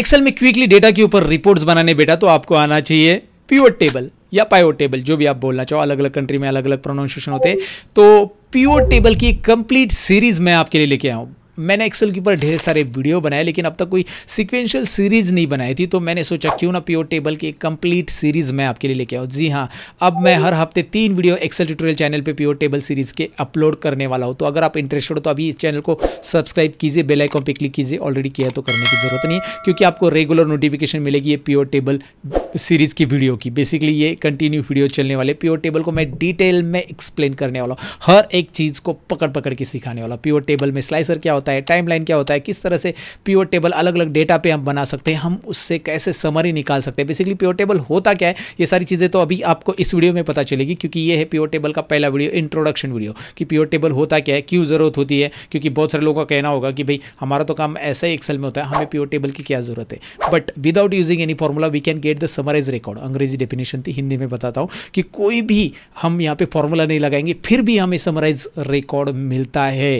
Excel में quickly data के ऊपर रिपोर्ट्स बनाने बेटा तो आपको आना चाहिए प्योर टेबल या पायोर टेबल जो भी आप बोलना चाहो अलग अलग कंट्री में अलग अलग प्रोनाउंसिएशन होते हैं तो प्योर टेबल की कंप्लीट सीरीज मैं आपके लिए लेके आया हूँ मैंने एक्सेल के ऊपर ढेर सारे वीडियो बनाए लेकिन अब तक कोई सिक्वेंशियल सीरीज़ नहीं बनाई थी तो मैंने सोचा क्यों ना प्योर टेबल की एक कंप्लीट सीरीज़ मैं आपके लिए लेके आऊँ जी हाँ अब मैं हर हफ्ते तीन वीडियो एक्सेल ट्यूटोरियल चैनल पर प्योर टेबल सीरीज़ के अपलोड करने वाला हूँ तो अगर आप इंटरेस्टेड हो तो अभी इस चैनल को सब्सक्राइब कीजिए बेलाइकॉन पर क्लिक कीजिए ऑलरेडी किया तो करने की ज़रूरत नहीं क्योंकि आपको रेगुलर नोटिफिकेशन मिलेगी ये प्योर टेबल सीरीज़ की वीडियो की बेसिकली ये कंटिन्यू वीडियो चलने वाले प्योर टेबल को मैं डिटेल में एक्सप्लेन करने वाला हूँ हर एक चीज़ को पकड़ पकड़ के सिखाने वाला प्योर टेबल में स्लाइसर क्या होता है होता है टाइमलाइन क्या होता है किस तरह से प्योर टेबल अलग अलग डेटा पे हम बना सकते हैं हम उससे कैसे समरी निकाल सकते हैं बेसिकली प्योर टेबल होता क्या है ये सारी चीज़ें तो अभी आपको इस वीडियो में पता चलेगी क्योंकि ये है प्योर टेबल का पहला वीडियो इंट्रोडक्शन वीडियो कि प्योर टेबल होता क्या है क्यों ज़रूरत होती है क्योंकि बहुत सारे लोगों का कहना होगा कि भाई हमारा तो काम ऐसा ही एक्सल में होता है हमें प्योर टेबल की क्या ज़रूरत है but without using any formula we can get the summarise record अंग्रेजी डेफिनेशन थी हिंदी में बताता हूँ कि कोई भी हम यहाँ पे फॉर्मूला नहीं लगाएंगे फिर भी हमें समराइज रिकॉर्ड मिलता है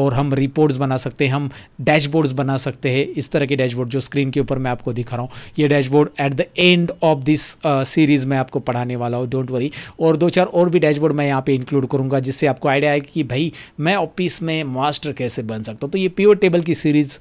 और हम रिपोर्ट्स बना सकते हैं हम डैशबोर्ड्स बना सकते हैं इस तरह के डैशबोर्ड जो स्क्रीन के ऊपर मैं आपको दिखा रहा हूँ ये dashboard at the end of this series मैं आपको पढ़ाने वाला हूँ डोंट वरी और दो चार और भी डैशबोर्ड मैं यहाँ पे इंक्लूड करूँगा जिससे आपको आइडिया आएगा कि भाई मैं ऑफिस में मास्टर कैसे बन सकता हूँ तो ये प्योर टेबल की सीरीज़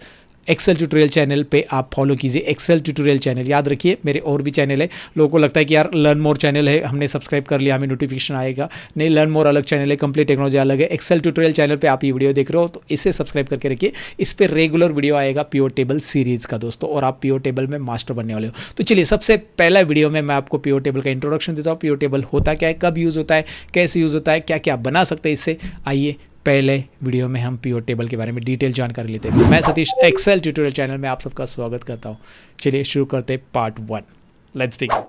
एक्सेल ट्यूटोरियल चैनल पे आप फॉलो कीजिए एक्सेल ट्यूटोरियल चैनल याद रखिए मेरे और भी चैनल है लोगों को लगता है कि यार लर्न मोर चैनल है हमने सब्सक्राइब कर लिया हमें नोटिफिकेशन आएगा नहीं लर्न मोर अलग चैनल है कंप्लीट टेक्नोलॉजी अलग है एक्सेल ट्यूटोरियल चैनल पर आप ये वीडियो देख रहे हो तो इसे सब्सक्राइब करके रखिए इस पर रेगुलर वीडियो आएगा प्योर टेबल सीरीज का दोस्तों और आप प्योर टेबल में मास्टर बनने वाले हो तो चलिए सबसे पहला वीडियो में मैं आपको प्योर टेबल का इंट्रोडक्शन देता हूँ प्योर टेबल होता क्या है कब यूज़ होता है कैसे यूज़ होता है क्या क्या बना सकते हैं इससे आइए पहले वीडियो में हम पीओ टेबल के बारे में डिटेल जानकारी लेते हैं मैं सतीश एक्सेल ट्यूटोरियल चैनल में आप सबका स्वागत करता हूँ चलिए शुरू करते हैं पार्ट वन लेट्स बिगिन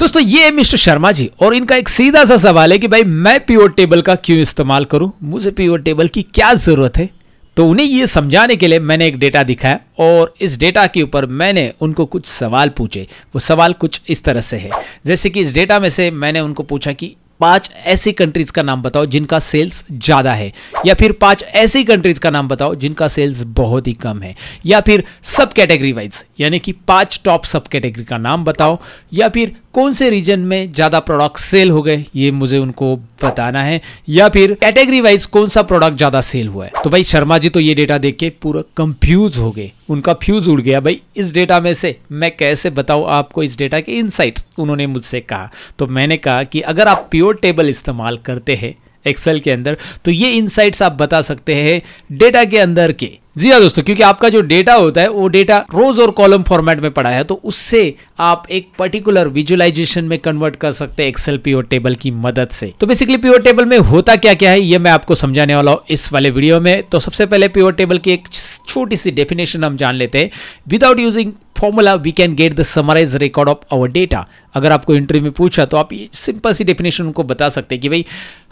दोस्तों ये है मिस्टर शर्मा जी और इनका एक सीधा सा सवाल है कि भाई मैं पीओ टेबल का क्यों इस्तेमाल करूं मुझे पीओ टेबल की क्या जरूरत है तो उन्हें ये समझाने के लिए मैंने एक डेटा दिखाया और इस डेटा के ऊपर मैंने उनको कुछ सवाल पूछे वो सवाल कुछ इस तरह से है जैसे कि इस डेटा में से मैंने उनको पूछा कि पांच ऐसी कंट्रीज का नाम बताओ जिनका सेल्स ज़्यादा है या फिर पांच ऐसी कंट्रीज का नाम बताओ जिनका सेल्स बहुत ही कम है या फिर सब कैटेगरी वाइज यानी कि पांच टॉप सब कैटेगरी का नाम बताओ या फिर कौन से रीजन में ज़्यादा प्रोडक्ट सेल हो गए ये मुझे उनको बताना है या फिर कैटेगरी वाइज कौन सा प्रोडक्ट ज़्यादा सेल हुआ है तो भाई शर्मा जी तो ये डेटा देख के पूरा कंफ्यूज हो गए उनका फ्यूज उड़ गया भाई इस डेटा में से मैं कैसे बताऊँ आपको इस डेटा के इनसाइट्स उन्होंने मुझसे कहा तो मैंने कहा कि अगर आप प्योर टेबल इस्तेमाल करते हैं एक्सेल के अंदर तो ये इनसाइट्स आप बता सकते हैं डेटा के अंदर के जी हाँ दोस्तों क्योंकि आपका जो डेटा होता है वो डेटा रोज और कॉलम फॉर्मेट में पड़ा है तो उससे आप एक पर्टिकुलर विजुअलाइजेशन में कन्वर्ट कर सकते हैं एक्सेल पीओ टेबल की मदद से तो बेसिकली पीओ टेबल में होता क्या क्या है ये मैं आपको समझाने वाला हूँ इस वाले वीडियो में तो सबसे पहले पीओ टेबल की एक छोटी सी डेफिनेशन हम जान लेते हैं without using formula we can get the summarise record of our data अगर आपको इंटरव्यू में पूछा तो आप ये सिंपल सी डेफिनेशन उनको बता सकते हैं कि भाई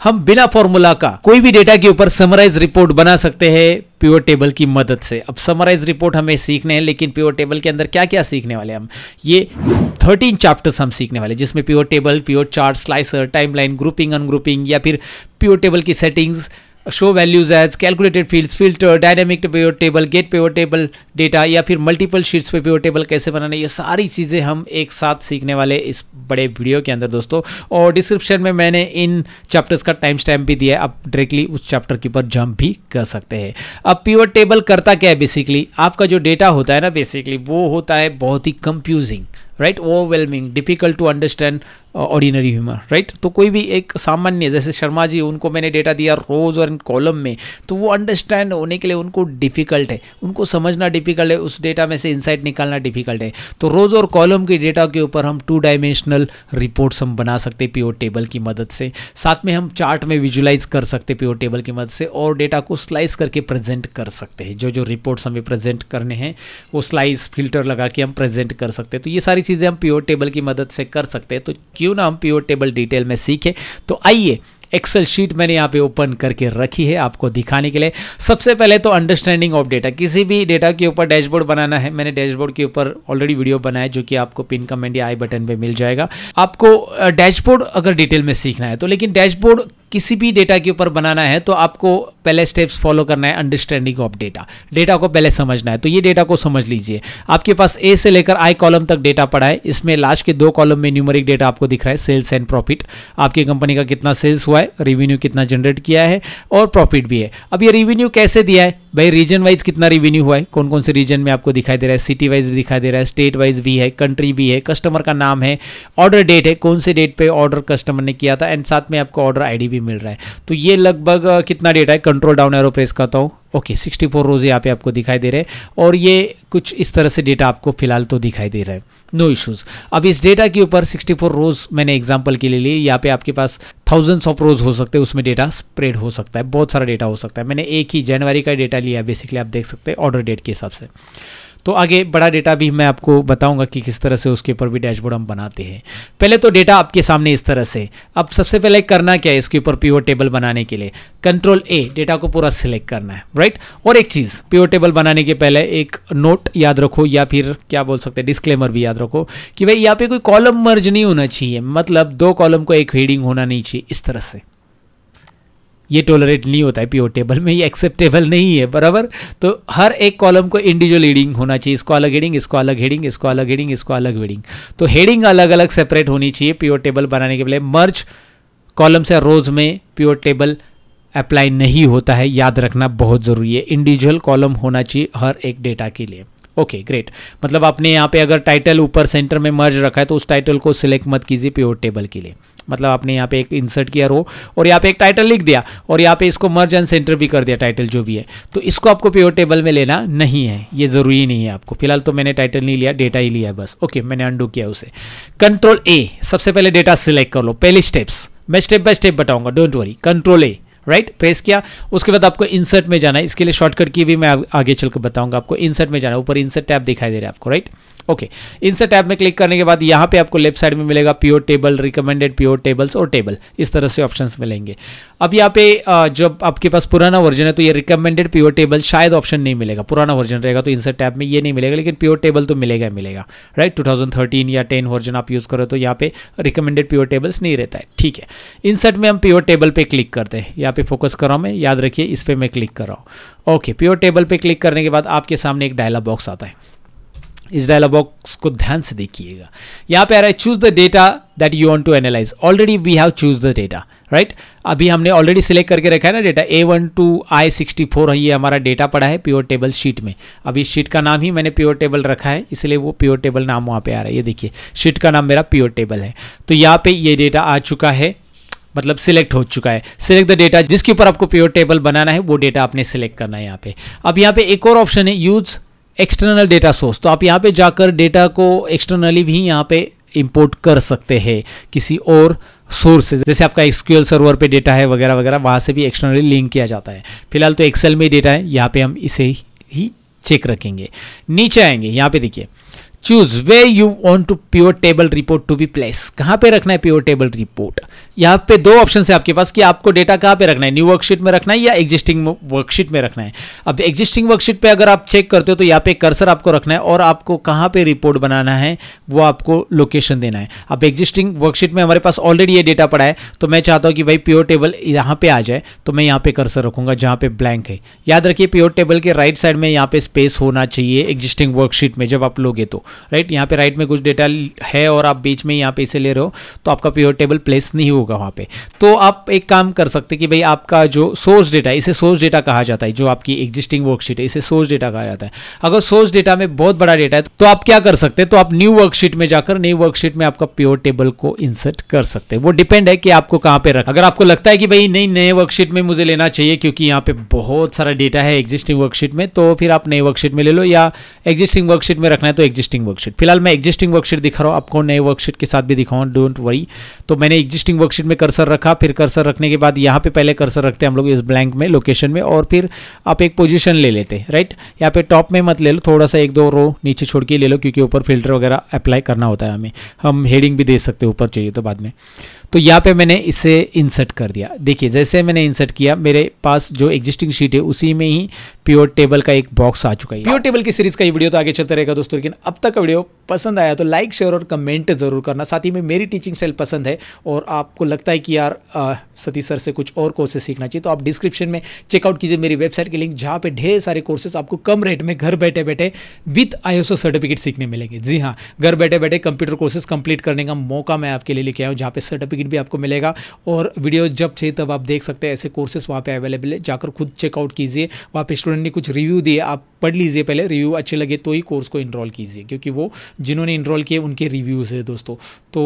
हम बिना फॉर्मूला का कोई भी डेटा के ऊपर समराइज रिपोर्ट बना सकते हैं प्योर टेबल की मदद से अब समराइज रिपोर्ट हमें सीखने हैं लेकिन प्योर टेबल के अंदर क्या क्या सीखने वाले हम ये थर्टीन चैप्टर्स हम सीखने वाले जिसमें pivot table pivot chart slicer timeline grouping ungrouping या फिर प्योर टेबल की settings show values as calculated fields filter dynamic pivot table get pivot table data या फिर मल्टीपल शीट्स पे पेवर टेबल कैसे बनाना ये सारी चीज़ें हम एक साथ सीखने वाले इस बड़े वीडियो के अंदर दोस्तों और डिस्क्रिप्शन में मैंने इन चैप्टर्स का टाइम स्टैम्प भी दिया है आप डायरेक्टली उस चैप्टर के ऊपर जंप भी कर सकते हैं अब पेवर टेबल करता क्या है बेसिकली आपका जो डेटा होता है ना बेसिकली वो होता है बहुत ही confusing right overwhelming difficult to understand ordinary humour right तो कोई भी एक सामान्य जैसे शर्मा जी उनको मैंने डेटा दिया रोज और इन कॉलम में तो वो अंडरस्टैंड होने के लिए उनको डिफिकल्ट है उनको समझना डिफिकल्ट है उस डेटा में से इंसाइट निकालना डिफिकल्ट है तो रोज और कॉलम के डेटा के ऊपर हम टू डायमेंशनल रिपोर्ट्स हम बना सकते पीओ टेबल की मदद से साथ में हम चार्ट में विजुलाइज कर सकते पीओ टेबल की मदद से और डेटा को स्लाइस करके प्रेजेंट कर सकते हैं जो जो रिपोर्ट्स हमें प्रेजेंट करने हैं वो स्लाइस फिल्टर लगा के हम प्रेजेंट कर सकते हैं तो ये सारी चीज़ें हम पीओ टेबल की मदद से कर सकते हैं तो क्यों ना हम पीओ टेबल डिटेल में सीखें तो आइए एक्सेल शीट मैंने यहाँ पे ओपन करके रखी है आपको दिखाने के लिए सबसे पहले तो अंडरस्टैंडिंग ऑफ डेटा किसी भी डेटा के ऊपर डैशबोर्ड बनाना है मैंने डैशबोर्ड के ऊपर ऑलरेडी वीडियो बनाया जो कि आपको पिन कमेंट या आई बटन पे मिल जाएगा आपको डैशबोर्ड अगर डिटेल में सीखना है तो लेकिन डैशबोर्ड किसी भी डेटा के ऊपर बनाना है तो आपको पहले स्टेप्स फॉलो करना है अंडरस्टैंडिंग ऑफ डेटा डेटा को पहले समझना है तो ये डेटा को समझ लीजिए आपके पास ए से लेकर आई कॉलम तक डेटा पड़ा है इसमें लास्ट के दो कॉलम में न्यूमरिक डेटा आपको दिख रहा है सेल्स एंड प्रॉफिट आपकी कंपनी का कितना सेल्स हुआ है रेवेन्यू कितना जनरेट किया है और प्रॉफिट भी है अब ये रिवेन्यू कैसे दिया है भाई रीजन वाइज कितना रिवेन्यू हुआ है कौन कौन से रीजन में आपको दिखाई दे रहा है सिटी वाइज भी दिखाई दे रहा है स्टेट वाइज भी है कंट्री भी है कस्टमर का नाम है ऑर्डर डेट है कौन से डेट पर ऑर्डर कस्टमर ने किया था एंड साथ में आपको ऑर्डर आई भी भी मिल रहा है तो ये लगभग कितना डेटा है कंट्रोल डाउन एरो प्रेस करता हूँ ओके सिक्सटी फोर रोज़ यहाँ पे आपको दिखाई दे रहे हैं और ये कुछ इस तरह से डेटा आपको फिलहाल तो दिखाई दे रहा है नो no इश्यूज़ अब इस डेटा के ऊपर सिक्सटी फोर रोज़ मैंने एग्जाम्पल के लिए लिए यहाँ पे आपके पास थाउजेंड्स ऑफ रोज़ हो सकते हैं उसमें डेटा स्प्रेड हो सकता है बहुत सारा डेटा हो सकता है मैंने एक ही जनवरी का डेटा लिया बेसिकली आप देख सकते हैं ऑर्डर डेट के हिसाब से तो आगे बड़ा डेटा भी मैं आपको बताऊंगा कि किस तरह से उसके ऊपर भी डैशबोर्ड हम बनाते हैं पहले तो डेटा आपके सामने इस तरह से अब सबसे पहले करना क्या है इसके ऊपर प्योर टेबल बनाने के लिए कंट्रोल ए डेटा को पूरा सिलेक्ट करना है राइट और एक चीज़ प्योर टेबल बनाने के पहले एक नोट याद रखो या फिर क्या बोल सकते हैं डिस्क्लेमर भी याद रखो कि भाई यहाँ पे कोई कॉलम मर्ज नहीं होना चाहिए मतलब दो कॉलम को एक हेडिंग होना नहीं चाहिए इस तरह से ये टोलरेट नहीं होता है पीओ टेबल में ये एक्सेप्टेबल नहीं है बराबर तो हर एक कॉलम को इंडिविजुअल हेडिंग होना चाहिए इसको अलग हेडिंग इसको अलग हेडिंग इसको अलग हेडिंग इसको अलग हेडिंग तो हेडिंग अलग अलग सेपरेट होनी चाहिए पीओ टेबल बनाने के लिए मर्ज कॉलम से रोज में प्योर टेबल अप्लाई नहीं होता है याद रखना बहुत ज़रूरी है इंडिविजुअल कॉलम होना चाहिए हर एक डेटा के लिए ओके okay, ग्रेट मतलब आपने यहाँ पे अगर टाइटल ऊपर सेंटर में मर्ज रखा है तो उस टाइटल को सिलेक्ट मत कीजिए प्योर टेबल के लिए मतलब आपने यहाँ पे एक इंसर्ट किया रो और यहाँ पे एक टाइटल लिख दिया और यहाँ पे इसको मर्ज एंड सेंटर भी कर दिया टाइटल जो भी है तो इसको आपको प्योर टेबल में लेना नहीं है ये ज़रूरी नहीं है आपको फिलहाल तो मैंने टाइटल नहीं लिया डेटा ही लिया बस ओके मैंने अंडू किया उसे कंट्रोल ए सबसे पहले डेटा सिलेक्ट कर लो पहली स्टेप्स मैं स्टेप बाय स्टेप बताऊंगा don't worry control A right press किया उसके बाद आपको इंसर्ट में जाना है इसके लिए शॉर्टकट की भी मैं आगे चलकर बताऊंगा आपको इंसर्ट में जाना ऊपर इंसर्ट टैप दिखाई दे रहा है आपको right right? Okay insert tab में क्लिक करने के बाद यहां पे आपको लेफ्ट साइड में मिलेगा pivot table recommended pivot tables और टेबल इस तरह से ऑप्शंस मिलेंगे अब यहां पे जब आपके पास पुराना वर्जन है तो ये रिकमेंडेड प्योर टेबल शायद ऑप्शन नहीं मिलेगा पुराना वर्जन रहेगा तो इनसे टैब में ये नहीं मिलेगा लेकिन प्योर टेबल तो मिलेगा ही मिलेगा राइट टू या टेन वर्जन आप यूज़ करो तो यहाँ पे रिकमेंडेड प्योर टेबल्स नहीं रहता है ठीक है इनसेट में हम प्योर टेबल पर क्लिक करते हैं यहाँ पे फोकस कर रहा हूँ मैं याद रखिए इस पर मैं क्लिक कर रहा हूँ ओके प्योर टेबल पर क्लिक करने के बाद आपके सामने एक डायलॉग बॉक्स आता है इस डायलॉग बॉक्स को ध्यान से देखिएगा यहाँ पे आ रहा है choose the data that you want to analyse already we have choose the data right अभी हमने ऑलरेडी सिलेक्ट करके रखा है ना data A one to I sixty four ये हमारा डेटा पड़ा है प्योर टेबल शीट में अभी शीट का नाम ही मैंने प्योर टेबल रखा है इसलिए वो प्योर टेबल नाम वहाँ पे आ रहा है ये देखिए शीट का नाम मेरा प्योर टेबल है तो यहाँ पे ये डेटा आ चुका है मतलब सिलेक्ट हो चुका है सिलेक्ट द डेटा जिसके ऊपर आपको प्योर टेबल बनाना है वो डेटा आपने सिलेक्ट करना है यहाँ पे अब यहाँ पे एक और ऑप्शन है यूज़ एक्सटर्नल डेटा सोर्स तो आप यहाँ पे जाकर डेटा को एक्सटर्नली भी यहाँ पे इंपोर्ट कर सकते हैं किसी और सोर्स से जैसे आपका एक्सक्यूएल सर्वर पे डेटा है वगैरह वगैरह वहाँ से भी एक्सटर्नली लिंक किया जाता है फिलहाल तो एक्सेल में डेटा है यहाँ पे हम इसे ही चेक रखेंगे नीचे आएंगे यहाँ पे देखिए choose where you want to pure table report to be place कहाँ पे रखना है प्योर टेबल रिपोर्ट यहाँ पे दो ऑप्शन है आपके पास कि आपको डेटा कहाँ पे रखना है न्यू वर्कशीट में रखना है या एग्जिस्टिंग वर्कशीट में रखना है अब एग्जिस्टिंग वर्कशीट पे अगर आप चेक करते हो तो यहाँ पे कर्सर आपको रखना है और आपको कहाँ पे रिपोर्ट बनाना है वो आपको लोकेशन देना है अब एग्जिस्टिंग वर्कशीट में हमारे पास ऑलरेडी ये डेटा पड़ा है तो मैं चाहता हूँ कि भाई प्योर टेबल यहाँ पे आ जाए तो मैं यहाँ पे कर्सर रखूँगा जहाँ पे ब्लैंक है याद रखिए प्योर टेबल के राइट साइड में यहाँ पे स्पेस होना चाहिए एग्जिस्टिंग वर्कशीट में जब आप लोगे तो राइट यहाँ पे राइट में कुछ डेटा है और आप बीच में यहाँ पे इसे ले रहे हो तो आपका प्योर टेबल प्लेस नहीं होगा होगा वहाँ पे तो आप एक काम कर सकते कि भाई आपका जो सोर्स डेटा इसे सोर्स डेटा कहा जाता है जो आपकी एग्जिस्टिंग वर्कशीट है इसे सोर्स डेटा कहा जाता है अगर सोर्स डेटा में बहुत बड़ा डेटा है तो आप क्या कर सकते हैं तो आप न्यू वर्कशीट में जाकर न्यू वर्कशीट में आपका प्योर टेबल को इंसर्ट कर सकते हैं वो डिपेंड है कि आपको कहाँ पे रख अगर आपको लगता है कि भाई नहीं नए वर्कशीट में मुझे लेना चाहिए क्योंकि यहाँ पे बहुत सारा डेटा है एग्जिस्टिंग वर्कशीट में तो फिर आप नई वर्कशीट में ले लो या एग्जिस्टिंग वर्कशीट में रखना है तो एग्जिस्टिंग वर्कशीट फिलहाल मैं एग्जिस्टिंग वर्कशीट दिखा रहा हूँ आपको नए वर्कशीट के साथ भी दिखाऊँ डोंट वरी तो मैंने एग्जिस्टिंग वर्क वर्कशीट में कर्सर रखा फिर कर्सर रखने के बाद यहाँ पे पहले कर्सर रखते हैं हम लोग इस ब्लैंक में लोकेशन में और फिर आप एक पोजीशन ले लेते राइट यहाँ पे टॉप में मत ले लो थोड़ा सा एक दो रो नीचे छोड़ के ले लो क्योंकि ऊपर फिल्टर वगैरह अप्लाई करना होता है हमें हम हेडिंग भी दे सकते हैं ऊपर चाहिए तो बाद में तो यहाँ पे मैंने इसे इंसर्ट कर दिया देखिए जैसे मैंने इंसर्ट किया मेरे पास जो एग्जिस्टिंग शीट है उसी में ही प्योर टेबल का एक बॉक्स आ चुका है प्योर टेबल की सीरीज का ये वीडियो तो आगे चलता रहेगा दोस्तों लेकिन अब तक का वीडियो पसंद आया तो लाइक शेयर और कमेंट जरूर करना साथ ही में मेरी टीचिंग स्टाइल पसंद है और आपको लगता है कि यार सती सर से कुछ और कोर्सेज सीखना चाहिए तो आप डिस्क्रिप्शन में चेकआउट कीजिए मेरी वेबसाइट की लिंक जहाँ पे ढेर सारे कोर्सेज आपको कम रेट में घर बैठे बैठे विथ आई सर्टिफिकेट सीखने मिलेंगे जी हाँ घर बैठे बैठे कंप्यूटर कोर्सेज कंप्लीट करने का मौका मैं आपके लिए लेके आया हूँ जहाँ पे सर्टिफिकेट सर्टिफिकेट भी आपको मिलेगा और वीडियो जब थे तब आप देख सकते हैं ऐसे कोर्सेस वहाँ पर अवेलेबल है जाकर खुद चेकआउट कीजिए वहाँ पर स्टूडेंट ने कुछ रिव्यू दिए आप पढ़ लीजिए पहले रिव्यू अच्छे लगे तो ही कोर्स को इनरोल कीजिए क्योंकि वो जिन्होंने इनरोल किए उनके रिव्यूज़ है दोस्तों तो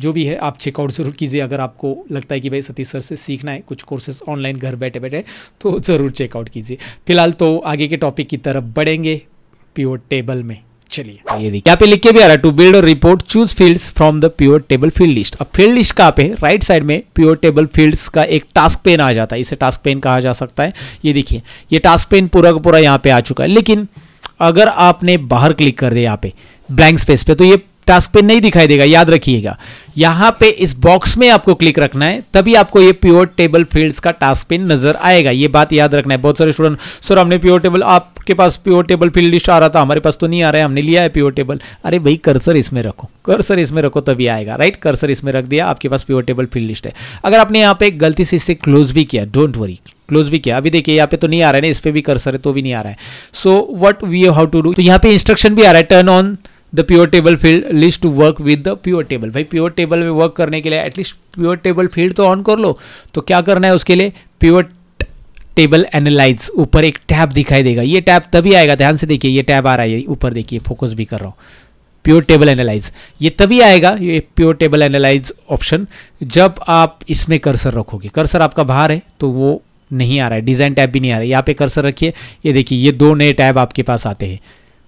जो भी है आप चेकआउट ज़रूर कीजिए अगर आपको लगता है कि भाई सतीश सर से सीखना है कुछ कोर्सेस ऑनलाइन घर बैठे बैठे तो ज़रूर चेकआउट कीजिए फिलहाल तो आगे के टॉपिक की तरफ बढ़ेंगे प्योर टेबल में चलिए ये देखिए यहाँ पे लिख के भी आ रहा है टू बिल्ड और report choose fields from the pure table field list अब फील्ड लिस्ट कहाँ पे राइट साइड में प्योर टेबल फील्ड्स का एक टास्क पेन आ जाता है इसे टास्क पेन कहा जा सकता है ये देखिए ये टास्क पेन पूरा का पूरा यहाँ पे आ चुका है लेकिन अगर आपने बाहर क्लिक कर दिया यहाँ पे ब्लैंक स्पेस पे तो ये टास्क पे नहीं दिखाई देगा याद रखिएगा यहां पे इस बॉक्स में आपको क्लिक रखना है तभी आपको ये प्योर टेबल फील्ड्स का टास्क पे नजर आएगा ये बात याद रखना है बहुत सारे स्टूडेंट सर हमने प्योर टेबल आपके पास प्योर टेबल फील्ड लिस्ट आ रहा था हमारे पास तो नहीं आ रहा है हमने लिया है प्योर टेबल अरे भाई कर्सर इसमें रखो कर्सर इसमें रखो तभी आएगा राइट कर्सर इसमें रख दिया आपके पास प्योर टेबल फील्ड लिस्ट है अगर आपने यहाँ पे गलती से इससे क्लोज भी किया डोंट वरी क्लोज भी किया अभी देखिए यहाँ पे तो नहीं आ रहा है ना इस पर भी कर्सर है तो भी नहीं आ रहा है so what we how to do तो यहाँ पे इंस्ट्रक्शन भी आ रहा है turn on the pure table field list to work with the pure table भाई प्योर टेबल में वर्क करने के लिए एटलीस्ट प्योर टेबल फील्ड तो ऑन कर लो तो क्या करना है उसके लिए प्योर टेबल एनालाइज ऊपर एक टैब दिखाई देगा ये टैब तभी आएगा ध्यान से देखिए ये टैब आ रहा है ऊपर देखिए फोकस भी कर रहा हूँ प्योर टेबल एनालाइज ये तभी आएगा ये प्योर टेबल एनालाइज ऑप्शन जब आप इसमें कर्सर रखोगे कर्सर आपका बाहर है तो वो नहीं आ रहा है डिज़ाइन टैब भी नहीं आ रहा है यहाँ पे कर्सर रखिए ये देखिए ये दो नए टैब आपके पास आते हैं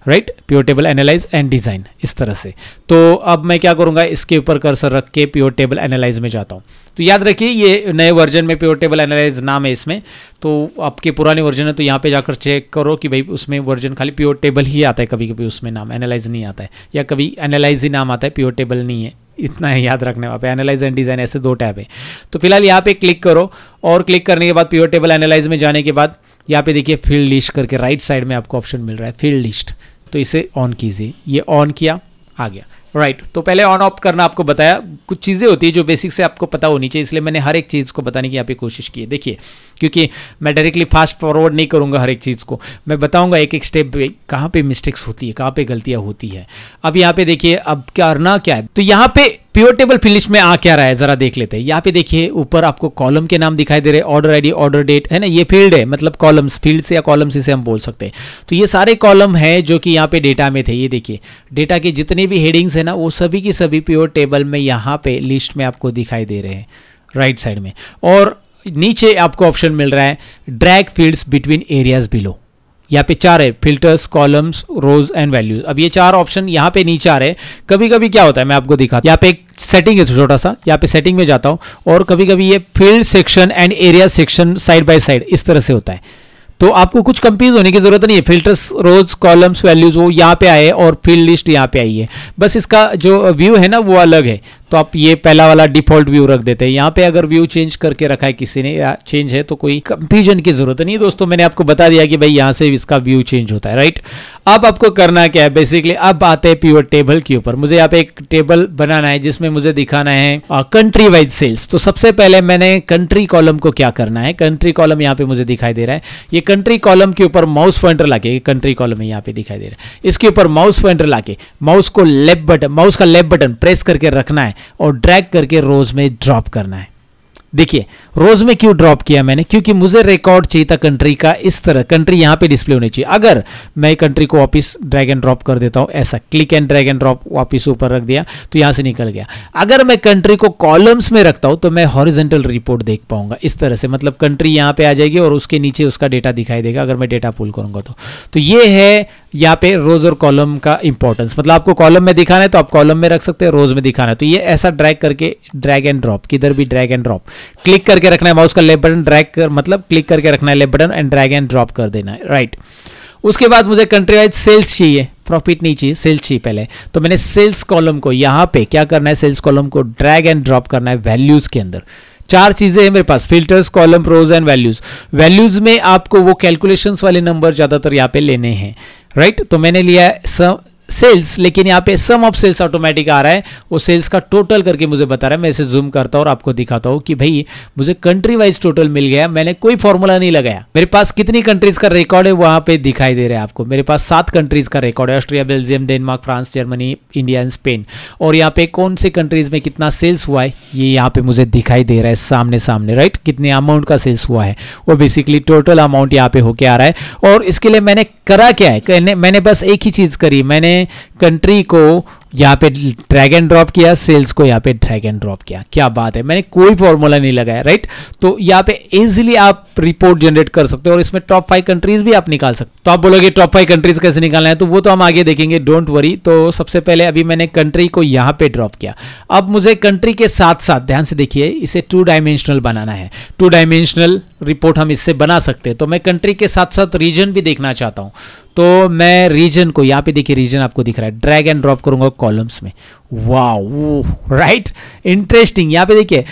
right pure table analyse and design इस तरह से तो अब मैं क्या करूंगा इसके ऊपर कर्सर रख के प्योर टेबल एनालाइज में जाता हूँ तो याद रखिए ये नए वर्जन में प्योर टेबल एनालाइज नाम है इसमें तो आपके पुराने वर्जन है तो यहाँ पे जाकर चेक करो कि भाई उसमें वर्जन खाली प्योर टेबल ही आता है कभी कभी उसमें नाम एनालाइज नहीं आता है या कभी एनालाइज ही नाम आता है प्योर टेबल नहीं है इतना है याद रखने वहाँ पे एनालाइज एंड डिज़ाइन ऐसे दो टैब है तो फिलहाल यहाँ पे क्लिक करो और क्लिक करने के बाद प्योर टेबल एनालाइज में जाने के बाद यहाँ पे देखिए फील्ड लिस्ट करके राइट साइड में आपको ऑप्शन मिल रहा है फील्ड लिस्ट तो इसे ऑन कीजिए ये ऑन किया आ गया राइट right. तो पहले ऑन ऑफ करना आपको बताया कुछ चीज़ें होती है जो बेसिक से आपको पता होनी चाहिए इसलिए मैंने हर एक चीज़ को बताने की यहाँ पे कोशिश की है देखिए क्योंकि मैं डायरेक्टली फास्ट फॉरवर्ड नहीं करूँगा हर एक चीज़ को मैं बताऊँगा एक एक स्टेप कहाँ पे मिस्टेक्स होती है कहाँ पे गलतियाँ होती है अब यहाँ पे देखिए अब करना क्या है तो यहाँ पे प्योर टेबल फिनिश में आ क्या रहा है जरा देख लेते हैं यहाँ पे देखिए ऊपर आपको कॉलम के नाम दिखाई दे रहे हैं ऑर्डर आईडी ऑर्डर डेट है ना ये फील्ड है मतलब कॉलम्स फील्ड से या कॉलम्स इसे हम बोल सकते हैं तो ये सारे कॉलम है जो कि यहाँ पे डेटा में थे ये देखिए डेटा के जितने भी हेडिंग्स है ना वो सभी की सभी प्योर टेबल में यहाँ पे लिस्ट में आपको दिखाई दे रहे हैं राइट साइड में और नीचे आपको ऑप्शन मिल रहा है drag fields between areas below यहाँ पे चार है filters columns rows and values अब ये चार ऑप्शन यहाँ पे नीचे आ रहे हैं कभी कभी क्या होता है मैं आपको दिखा यहाँ पे एक सेटिंग है छोटा सा यहाँ पे सेटिंग में जाता हूँ और कभी कभी ये field section and area section side by side इस तरह से होता है तो आपको कुछ कंफ्यूज होने की जरूरत नहीं है फिल्टर्स रोज कॉलम्स वैल्यूज वो यहाँ पे आए और फील्ड लिस्ट यहाँ पे आई है बस इसका जो व्यू है ना वो अलग है तो आप ये पहला वाला डिफॉल्ट व्यू रख देते हैं यहाँ पे अगर व्यू चेंज करके रखा है किसी ने या चेंज है तो कोई कंफ्यूजन की जरूरत नहीं दोस्तों मैंने आपको बता दिया कि भाई यहाँ से इसका व्यू चेंज होता है राइट अब आपको करना क्या है बेसिकली अब आते हैं प्योर टेबल के ऊपर मुझे यहाँ पे एक टेबल बनाना है जिसमें मुझे दिखाना है कंट्री वाइज सेल्स तो सबसे पहले मैंने कंट्री कॉलम को क्या करना है कंट्री कॉलम यहाँ पे मुझे दिखाई दे रहा है ये कंट्री कॉलम के ऊपर माउस पॉइंटर लाके कंट्री कॉलम यहाँ पे दिखाई दे रहा है इसके ऊपर माउस पॉइंटर लाके माउस को लेफ्ट बटन माउस का लेफ्ट बटन प्रेस करके रखना है और ड्रैग करके रोज में ड्रॉप करना है देखिए रोज में क्यों ड्रॉप किया मैंने क्योंकि मुझे रिकॉर्ड चाहिए था कंट्री का इस तरह कंट्री यहां पे डिस्प्ले होनी चाहिए अगर मैं कंट्री को वापस ड्रैग एंड ड्रॉप कर देता हूं ऐसा click and drag and drop वापस ऊपर रख दिया तो यहां से निकल गया अगर मैं कंट्री को कॉलम्स में रखता हूं तो मैं हॉरिजेंटल रिपोर्ट देख पाऊंगा इस तरह से मतलब कंट्री यहां पर आ जाएगी और उसके नीचे उसका डेटा दिखाई देगा अगर मैं डेटा पुल करूंगा तो, तो ये है यहाँ पे रोज और कॉलम का इंपॉर्टेंस मतलब आपको कॉलम में दिखाना है तो आप कॉलम में रख सकते हैं रोज में दिखाना है तो ये ऐसा ड्रैग करके ड्रैग एंड ड्रॉप किधर भी ड्रैग एंड ड्रॉप क्लिक करके रखना है माउस का लेफ्ट बटन ड्रैग कर मतलब क्लिक करके रखना है left button and drag and drop कर देना है राइट उसके बाद मुझे कंट्री वाइज सेल्स चाहिए प्रॉफिट नहीं चाहिए सेल्स चाहिए पहले तो मैंने सेल्स कॉलम को यहाँ पे क्या करना है सेल्स कॉलम को ड्रैग एंड ड्रॉप करना है वैल्यूज के अंदर चार चीजें हैं मेरे पास filters column rows and values values में आपको वो कैलकुलेशंस वाले नंबर ज्यादातर यहाँ पे लेने हैं राइट तो मैंने लिया सेल्स लेकिन यहाँ पे सम ऑफ सेल्स ऑटोमेटिक आ रहा है वो सेल्स का टोटल करके मुझे बता रहा है मैं इसे जूम करता हूँ और आपको दिखाता हूँ कि भाई मुझे कंट्री वाइज टोटल मिल गया मैंने कोई फॉर्मूला नहीं लगाया मेरे पास कितनी कंट्रीज का रिकॉर्ड है वहाँ पे दिखाई दे रहा है आपको मेरे पास सात कंट्रीज का रिकॉर्ड है Austria Belgium Denmark France Germany India and Spain और यहाँ पे कौन से कंट्रीज में कितना सेल्स हुआ है ये यहाँ पे मुझे दिखाई दे रहा है सामने सामने राइट कितने अमाउंट का सेल्स हुआ है वो बेसिकली टोटल अमाउंट यहाँ पे होके आ रहा है और इसके लिए मैंने करा क्या है मैंने बस एक ही चीज करी मैंने हमने कंट्री को यहाँ पे ड्रैग एंड ड्रॉप किया सेल्स को यहाँ पे ड्रैग एंड ड्रॉप किया क्या बात है मैंने कोई फॉर्मूला नहीं लगाया राइट तो यहाँ पे इजीली आप रिपोर्ट जनरेट कर सकते हो और इसमें टॉप फाइव कंट्रीज भी आप निकाल सकते हो तो आप बोलोगे टॉप फाइव कंट्रीज कैसे निकालना है तो वो तो हम आगे देखेंगे डोंट वरी तो सबसे पहले अभी मैंने कंट्री को यहाँ पे ड्रॉप किया अब मुझे कंट्री के साथ साथ ध्यान से देखिए इसे टू डायमेंशनल बनाना है टू डायमेंशनल रिपोर्ट हम इससे बना सकते हैं तो मैं कंट्री के साथ साथ रीजन भी देखना चाहता हूं तो मैं रीजन को यहां पे देखिए रीजन आपको दिख रहा है ड्रैग एंड ड्रॉप करूंगा कॉलम्स में वाह राइट इंटरेस्टिंग यहां पे देखिए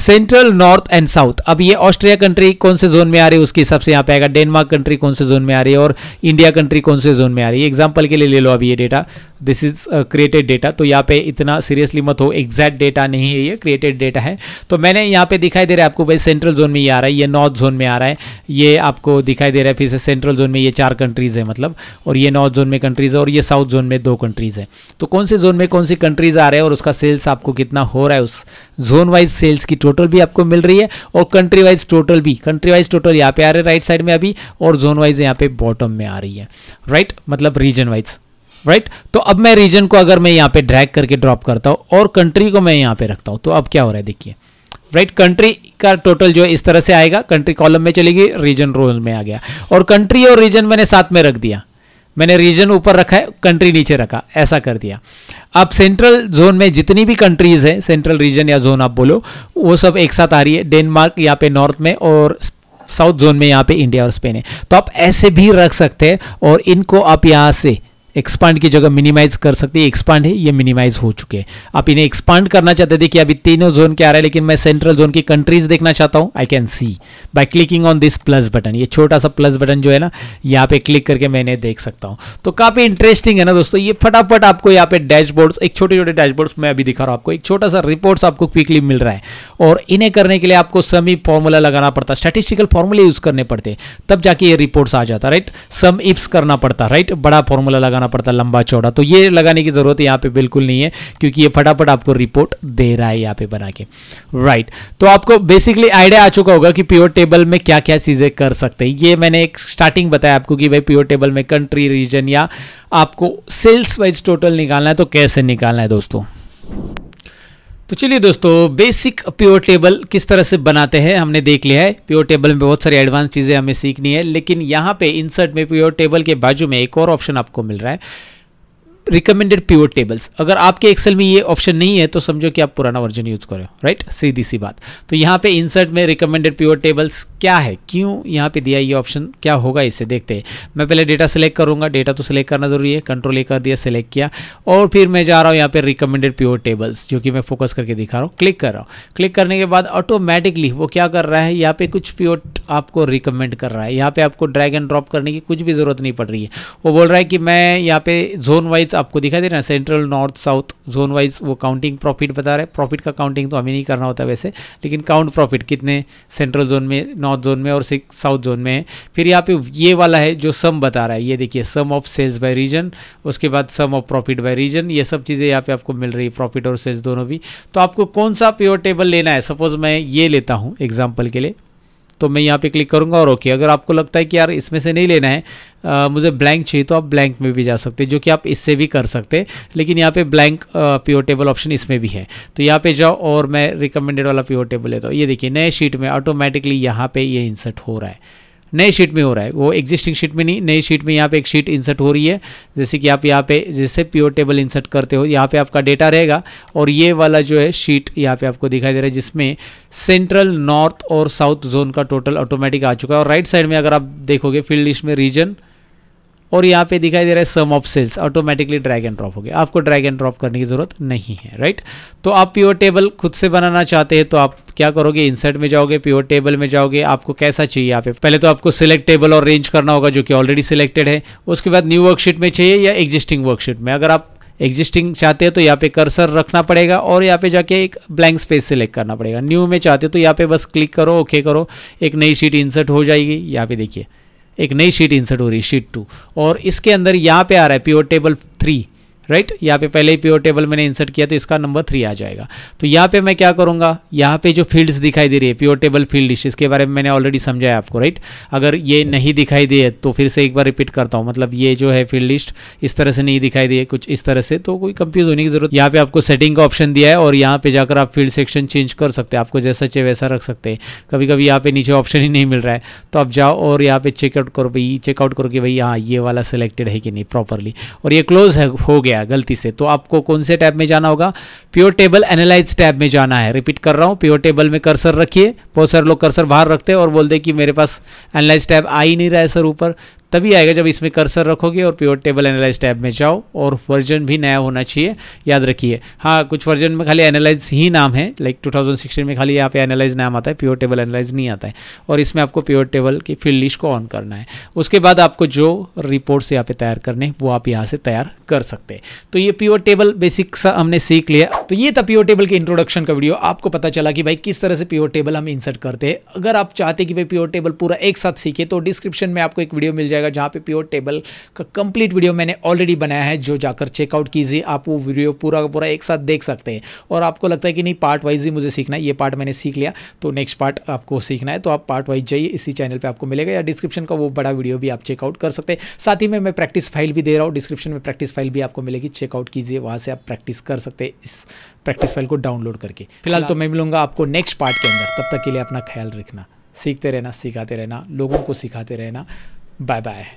सेंट्रल नॉर्थ एंड साउथ अब ये ऑस्ट्रिया कंट्री कौन से जोन में आ रही है उसके हिसाब से यहाँ पे आएगा डेनमार्क कंट्री कौन से जोन में आ रही है और इंडिया कंट्री कौन से जोन में आ रही है एग्जाम्पल के लिए ले लो अभी ये data this is created data तो यहाँ पे इतना सीरियसली मत हो एग्जैक्ट डेटा नहीं है ये क्रिएटेड डेटा है तो मैंने यहाँ पे दिखाई दे रहा है आपको भाई सेंट्रल जोन में ये आ रहा है ये नॉर्थ जोन में आ रहा है ये आपको दिखाई दे रहा है फिर से सेंट्रल जोन में ये चार कंट्रीज़ है मतलब और ये नॉर्थ जोन में कंट्रीज़ है और ये साउथ जोन में दो कंट्रीज़ है तो कौन से जोन में कौन सी कंट्रीज़ आ रहे हैं और उसका सेल्स आपको कितना हो रहा है उस जोन वाइज सेल्स की टोटल भी आपको मिल रही है और कंट्री वाइज टोटल भी कंट्री वाइज टोटल यहाँ पे आ रहे हैं राइट साइड में अभी और जोन वाइज यहाँ पे बॉटम में आ रही है राइट मतलब रीजन वाइज राइट right? तो अब मैं रीजन को अगर मैं यहाँ पे ड्रैग करके ड्रॉप करता हूँ और कंट्री को मैं यहाँ पे रखता हूँ तो अब क्या हो रहा है देखिए राइट कंट्री का टोटल जो इस तरह से आएगा कंट्री कॉलम में चलेगी रीजन रोल में आ गया और कंट्री और रीजन मैंने साथ में रख दिया मैंने रीजन ऊपर रखा है कंट्री नीचे रखा ऐसा कर दिया अब सेंट्रल जोन में जितनी भी कंट्रीज हैं सेंट्रल रीजन या जोन आप बोलो वो सब एक साथ आ रही है डेनमार्क यहाँ पे नॉर्थ में और साउथ जोन में यहाँ पे इंडिया और स्पेन है तो आप ऐसे भी रख सकते हैं और इनको आप यहाँ से एक्सपांड की जगह मिनिमाइज कर सकते हैं एक्सपांड है ये मिनिमाइज हो चुके हैं आप इन्हें एक्सपांड करना चाहते थे कि अभी तीनों जोन के आ रहे हैं लेकिन मैं सेंट्रल जोन की कंट्रीज देखना चाहता हूं I can see by clicking on this plus button ये छोटा सा प्लस बटन जो है ना यहाँ पे क्लिक करके मैं इन्हें देख सकता हूँ तो काफ़ी इंटरेस्टिंग है ना दोस्तों ये फटाफट आपको यहाँ पे डैशबोर्ड्स एक छोटे छोटे डैशबोर्ड्स मैं अभी दिखा रहा हूँ आपको एक छोटा सा रिपोर्ट्स आपको क्विकली मिल रहा है और इन्हें करने के लिए आपको समी फॉर्मूला लगाना पड़ता स्टैटिस्टिकल फॉर्मूला यूज करने पड़ते तब जाके ये रिपोर्ट्स आ जाता राइट सम इप्स करना पड़ता राइट बड़ा फॉर्मूला लगाना लगाना पड़ता लंबा चौड़ा तो ये लगाने की ज़रूरत यहाँ पे बिल्कुल नहीं है क्योंकि ये फटाफट आपको रिपोर्ट दे रहा है यहाँ पे बना के राइट तो आपको बेसिकली आइडिया आ चुका होगा कि प्योर टेबल में क्या क्या चीज़ें कर सकते हैं ये मैंने एक स्टार्टिंग बताया आपको कि भाई प्योर टेबल में कंट्री रीजन या आपको सेल्स वाइज टोटल निकालना है तो कैसे निकालना है दोस्तों तो चलिए दोस्तों बेसिक प्योर टेबल किस तरह से बनाते हैं हमने देख लिया है प्योर टेबल में बहुत सारी एडवांस चीज़ें हमें सीखनी है लेकिन यहाँ पे इंसर्ट में प्योर टेबल के बाजू में एक और ऑप्शन आपको मिल रहा है रिकमेंडेड प्योर टेबल्स अगर आपके एक्सेल में ये ऑप्शन नहीं है तो समझो कि आप पुराना वर्जन यूज़ करो राइट सीधी सी बात तो यहाँ पे इंसर्ट में रिकमेंडेड प्योर टेबल्स क्या है क्यों यहाँ पे दिया ये ऑप्शन क्या होगा इसे देखते हैं मैं पहले डेटा सेलेक्ट करूंगा डेटा तो सिलेक्ट करना ज़रूरी है कंट्रोल ए कर दिया सेलेक्ट किया और फिर मैं जा रहा हूँ यहाँ पे रिकमेंडेड प्योर टेबल्स जो कि मैं फोकस करके दिखा रहा हूँ क्लिक कर रहा हूँ क्लिक करने के बाद ऑटोमेटिकली वो क्या कर रहा है यहाँ पे कुछ प्योर आपको रिकमेंड कर रहा है यहाँ पे आपको ड्रैग एंड ड्रॉप करने की कुछ भी ज़रूरत नहीं पड़ रही है वो बोल रहा है कि मैं यहाँ पे जोन वाइज वाइज तो आपको दिखाई दे रहा है central north south zone wise वो काउंटिंग प्रॉफिट बता रहा है प्रॉफिट का काउंटिंग तो हमें नहीं करना होता वैसे लेकिन काउंट प्रॉफिट कितने सेंट्रल जोन में नॉर्थ जोन में और साउथ जोन में है फिर यहाँ पे ये वाला है जो सम बता रहा है ये देखिए sum of sales by region उसके बाद sum of profit by region ये सब चीज़ें यहाँ पे आपको मिल रही है प्रॉफिट और सेल्स दोनों भी तो आपको कौन सा प्योर टेबल लेना है सपोज मैं ये लेता हूँ एग्जाम्पल के लिए तो मैं यहाँ पे क्लिक करूँगा और ओके अगर आपको लगता है कि यार इसमें से नहीं लेना है आ, मुझे ब्लैंक चाहिए तो आप ब्लैंक में भी जा सकते हैं जो कि आप इससे भी कर सकते हैं लेकिन यहाँ पे ब्लैंक प्योर टेबल ऑप्शन इसमें भी है तो यहाँ पे जाओ और मैं रिकमेंडेड वाला प्योर टेबल लेता हूँ ये देखिए नए शीट में ऑटोमेटिकली यहाँ पर ये इंसर्ट हो रहा है नए शीट में हो रहा है वो एग्जिस्टिंग शीट में नहीं नई शीट में यहाँ पे एक शीट इंसर्ट हो रही है जैसे कि आप यहाँ पे जैसे प्योर टेबल इंसर्ट करते हो यहाँ पे आपका डेटा रहेगा और ये वाला जो है शीट यहाँ पे आपको दिखाई दे रहा है जिसमें सेंट्रल नॉर्थ और साउथ जोन का टोटल ऑटोमेटिक आ चुका है और राइट साइड में अगर आप देखोगे फील्ड लिस्ट में रीजन और यहाँ पे दिखाई दे रहा है sum of sales automatically drag and drop हो गया आपको ड्रैग एंड ड्रॉप करने की ज़रूरत नहीं है राइट तो आप प्योर टेबल खुद से बनाना चाहते हैं तो आप क्या करोगे इंसर्ट में जाओगे प्योर टेबल में जाओगे आपको कैसा चाहिए यहाँ पे पहले तो आपको सिलेक्ट टेबल और रेंज करना होगा जो कि ऑलरेडी सिलेक्टेड है उसके बाद न्यू वर्कशीट में चाहिए या एग्जिस्टिंग वर्कशीट में अगर आप एग्जिस्टिंग चाहते हैं तो यहाँ पे कर्सर रखना पड़ेगा और यहाँ पे जाके एक ब्लैंक स्पेस सिलेक्ट करना पड़ेगा न्यू में चाहते हो तो यहाँ पे बस क्लिक करो ओके करो एक नई शीट इंसर्ट हो जाएगी यहाँ पे देखिए एक नई शीट इंसर्ट हो रही है शीट टू और इसके अंदर यहाँ पे आ रहा है pure table three right right? यहाँ पे पहले ही प्योर टेबल मैंने इंसर्ट किया तो इसका नंबर थ्री आ जाएगा तो यहाँ पे मैं क्या करूँगा यहाँ पे जो फील्ड्स दिखाई दे रही है प्योर टेबल फील्ड डिश इसके बारे में मैंने ऑलरेडी समझाया आपको राइट right? अगर ये नहीं दिखाई दे तो फिर से एक बार रिपीट करता हूँ मतलब ये जो है फील्ड लिस्ट इस तरह से नहीं दिखाई दे कुछ इस तरह से तो कोई कंफ्यूज होने की जरूरत यहाँ पे आपको सेटिंग का ऑप्शन दिया है और यहाँ पे जाकर आप फील्ड सेक्शन चेंज कर सकते हैं आपको जैसा चाहिए वैसा रख सकते हैं कभी कभी यहाँ पे नीचे ऑप्शन ही नहीं मिल रहा है तो आप जाओ और यहाँ पे चेकआउट करो भाई चेकआउट करो कि भाई हाँ ये वाला सिलेक्टेड है कि नहीं प्रॉपरली और ये क्लोज है हो गया गया गलती से तो आपको कौन से टैब में जाना होगा प्योर टेबल एनालाइज टैब में जाना है रिपीट कर रहा हूँ प्योर टेबल में कर्सर रखिए बहुत सारे लोग कर्सर बाहर रखते हैं और बोलते हैं कि मेरे पास एनालाइज टैब आ ही नहीं रहा है सर ऊपर तभी आएगा जब इसमें कर्सर रखोगे और प्योर टेबल एनालाइज टैब में जाओ और वर्जन भी नया होना चाहिए याद रखिए हाँ कुछ वर्जन में खाली एनालाइज ही नाम है लाइक 2016 में खाली यहाँ पे एनालाइज नाम आता है प्योर टेबल एनालाइज नहीं आता है और इसमें आपको प्योर टेबल की फील्ड लिस्ट को ऑन करना है उसके बाद आपको जो रिपोर्ट्स यहाँ पे तैयार करने वो आप यहाँ से तैयार कर सकते हैं तो ये प्योर टेबल बेसिक सा हमने सीख लिया तो ये था प्योर टेबल के इंट्रोडक्शन का वीडियो आपको पता चला कि भाई किस तरह से प्योर टेबल हम इंसर्ट करते हैं अगर आप चाहते कि भाई प्योर टेबल पूरा एक साथ सीखे तो डिस्क्रिप्शन में आपको एक वीडियो मिल जाएगा जाएगा जहाँ पे प्योर टेबल का कंप्लीट वीडियो मैंने ऑलरेडी बनाया है जो जाकर चेकआउट कीजिए आप वो वीडियो पूरा का पूरा एक साथ देख सकते हैं और आपको लगता है कि नहीं पार्ट वाइज ही मुझे सीखना है ये पार्ट मैंने सीख लिया तो नेक्स्ट पार्ट आपको सीखना है तो आप पार्ट वाइज जाइए इसी चैनल पर आपको मिलेगा या डिस्क्रिप्शन का वो बड़ा वीडियो भी आप चेकआउट कर सकते हैं साथ ही में मैं प्रैक्टिस फाइल भी दे रहा हूँ डिस्क्रिप्शन में प्रैक्टिस फाइल भी आपको मिलेगी चेकआउट कीजिए वहाँ से आप प्रैक्टिस कर सकते हैं इस प्रैक्टिस फाइल को डाउनलोड करके फिलहाल तो मैं मिलूंगा आपको नेक्स्ट पार्ट के अंदर तब तक के लिए अपना ख्याल रखना सीखते रहना सिखाते रहना लोगों को सिखाते रहना Bye bye.